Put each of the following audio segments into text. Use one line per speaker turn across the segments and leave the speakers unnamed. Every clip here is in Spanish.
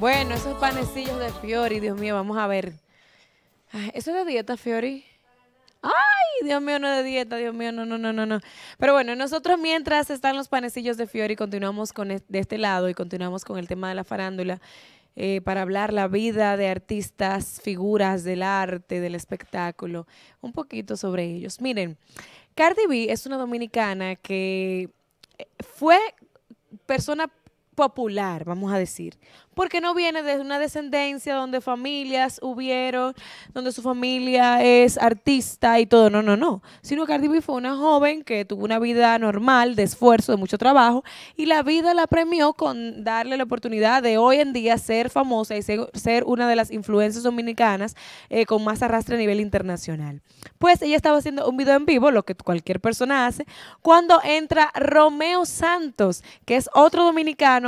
Bueno, esos panecillos de Fiori, Dios mío, vamos a ver. ¿Eso es de dieta, Fiori? Ay, Dios mío, no de dieta, Dios mío, no, no, no, no, no. Pero bueno, nosotros mientras están los panecillos de Fiori, continuamos con de este lado y continuamos con el tema de la farándula eh, para hablar la vida de artistas, figuras del arte, del espectáculo, un poquito sobre ellos. Miren, Cardi B es una dominicana que fue persona popular, vamos a decir, porque no viene de una descendencia donde familias hubieron, donde su familia es artista y todo, no, no, no, sino que Cardi B fue una joven que tuvo una vida normal, de esfuerzo, de mucho trabajo, y la vida la premió con darle la oportunidad de hoy en día ser famosa y ser, una de las influencias dominicanas eh, con más arrastre a nivel internacional. Pues ella estaba haciendo un video en vivo, lo que cualquier persona hace, cuando entra Romeo Santos, que es otro dominicano,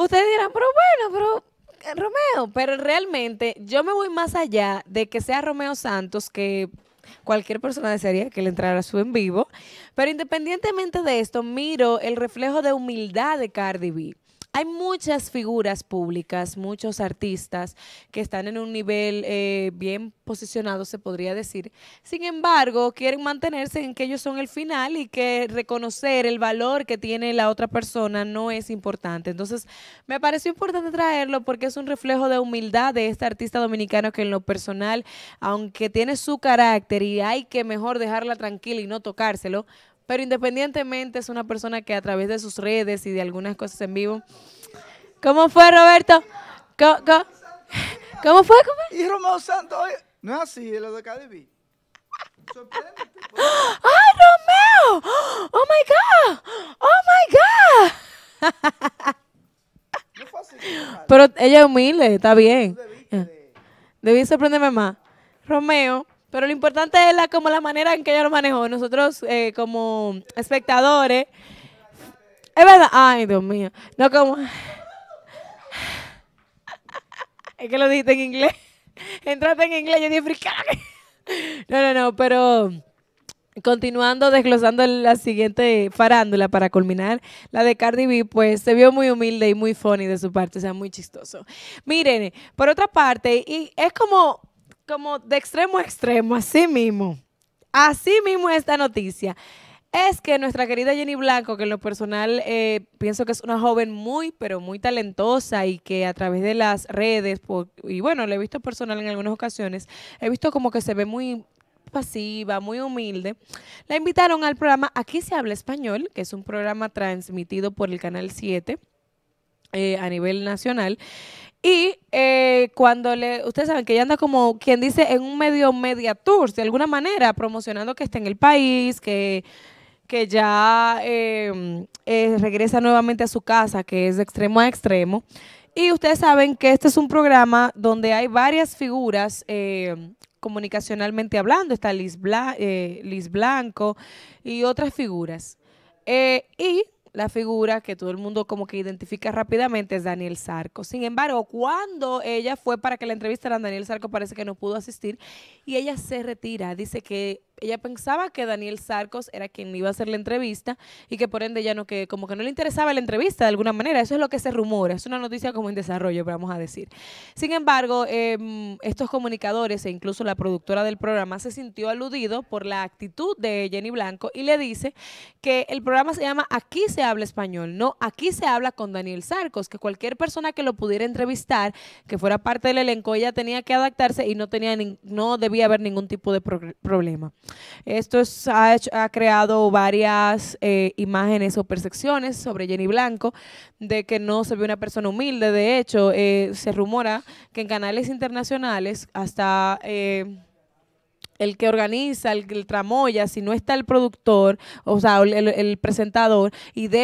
Ustedes dirán, pero bueno, pero eh, Romeo, pero realmente yo me voy más allá de que sea Romeo Santos que cualquier persona desearía que le entrara su en vivo. Pero independientemente de esto, miro el reflejo de humildad de Cardi B. Hay muchas figuras públicas, muchos artistas que están en un nivel eh, bien posicionado, se podría decir. Sin embargo, quieren mantenerse en que ellos son el final y que reconocer el valor que tiene la otra persona no es importante. Entonces, me pareció importante traerlo porque es un reflejo de humildad de este artista dominicano que en lo personal, aunque tiene su carácter y hay que mejor dejarla tranquila y no tocárselo, pero independientemente es una persona que a través de sus redes y de algunas cosas en vivo. ¿Cómo fue, Roberto? ¿Cómo, cómo, fue? Y Romeo Santos, no es así, lo de Cadivi. ¡Ay, Romeo! ¡Oh, my God! ¡Oh, my God! Pero ella es humilde, está bien. Debí sorprenderme más. Romeo, pero lo importante es la, como la manera en que ella lo manejó. Nosotros, eh, como espectadores, es verdad. Ay, Dios mío. No como. Es que lo dijiste en inglés. Entraste en inglés, yo dije No, no, no, pero continuando, desglosando la siguiente farándula para culminar, la de Cardi B, pues se vio muy humilde y muy funny de su parte, o sea, muy chistoso. Miren, por otra parte, y es como como de extremo a extremo, así mismo. Así mismo esta noticia. Es que nuestra querida Jenny Blanco, que en lo personal eh, pienso que es una joven muy, pero muy talentosa y que a través de las redes, y bueno, la he visto personal en algunas ocasiones, he visto como que se ve muy pasiva, muy humilde, la invitaron al programa Aquí se habla español, que es un programa transmitido por el Canal 7 eh, a nivel nacional. Y eh, cuando le, ustedes saben que ella anda como quien dice en un medio media tour, de alguna manera, promocionando que está en el país, que, que ya em, eh, regresa nuevamente a su casa, que es de extremo a extremo. Y ustedes saben que este es un programa donde hay varias figuras em, comunicacionalmente hablando. Está Liz, eh, Liz, Blanco y otras figuras. y la figura que todo el mundo como que identifica rápidamente es Daniel Sarco. Sin embargo, cuando ella fue para que la entrevistaran, Daniel Sarco parece que no pudo asistir y ella se retira. Dice que ella pensaba que Daniel Sarcos era quien iba a hacer la entrevista y que por ende ya no, que como que no le interesaba la entrevista de alguna manera. Eso es lo que se rumora, es una noticia como en desarrollo, vamos a decir. Sin embargo, em, estos comunicadores e incluso la productora del programa se sintió aludido por la actitud de Jenny Blanco y le dice que el programa se llama Aquí se habla español, no Aquí se habla con Daniel Sarcos, que cualquier persona que lo pudiera entrevistar, que fuera parte del elenco, ella tenía que adaptarse y no, tenía no debía haber ningún tipo de problema. Esto ha, ha, creado varias eh, imágenes o percepciones sobre Jenny Blanco de que no se ve una persona humilde. De hecho, eh, se rumora que en canales internacionales hasta... Eh, el que organiza, el, tramoya, si no está el productor, o sea, el, el presentador, y de